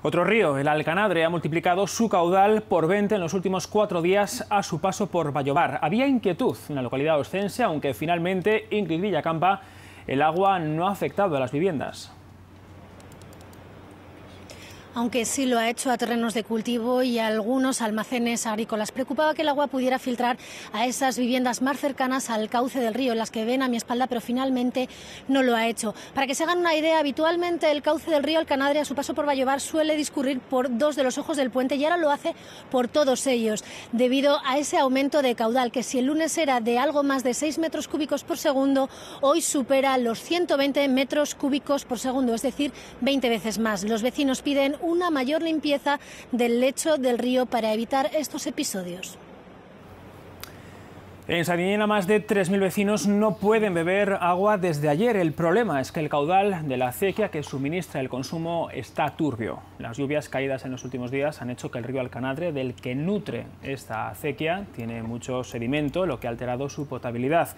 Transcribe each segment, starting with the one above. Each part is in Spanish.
Otro río, el Alcanadre, ha multiplicado su caudal por 20 en los últimos cuatro días a su paso por Vallobar. Había inquietud en la localidad ostense, aunque finalmente, en Villacampa, el agua no ha afectado a las viviendas aunque sí lo ha hecho a terrenos de cultivo y a algunos almacenes agrícolas. Preocupaba que el agua pudiera filtrar a esas viviendas más cercanas al cauce del río, las que ven a mi espalda, pero finalmente no lo ha hecho. Para que se hagan una idea, habitualmente el cauce del río Alcanadre a su paso por Vallevar suele discurrir por dos de los ojos del puente y ahora lo hace por todos ellos, debido a ese aumento de caudal que si el lunes era de algo más de 6 metros cúbicos por segundo, hoy supera los 120 metros cúbicos por segundo, es decir, 20 veces más. Los vecinos piden una mayor limpieza del lecho del río para evitar estos episodios. En Sardinena más de 3.000 vecinos no pueden beber agua desde ayer. El problema es que el caudal de la acequia que suministra el consumo está turbio. Las lluvias caídas en los últimos días han hecho que el río Alcanadre, del que nutre esta acequia, tiene mucho sedimento, lo que ha alterado su potabilidad.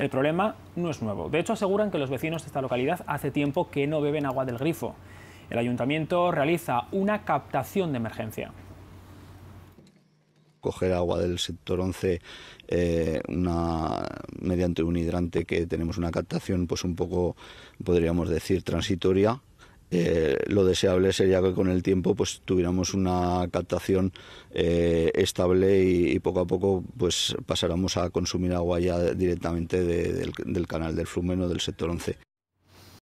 El problema no es nuevo. De hecho, aseguran que los vecinos de esta localidad hace tiempo que no beben agua del grifo. El ayuntamiento realiza una captación de emergencia coger agua del sector 11 eh, mediante un hidrante que tenemos una captación pues un poco podríamos decir transitoria eh, lo deseable sería que con el tiempo pues tuviéramos una captación eh, estable y, poco a poco pues pasáramos a consumir agua ya directamente del, canal del o del sector 11.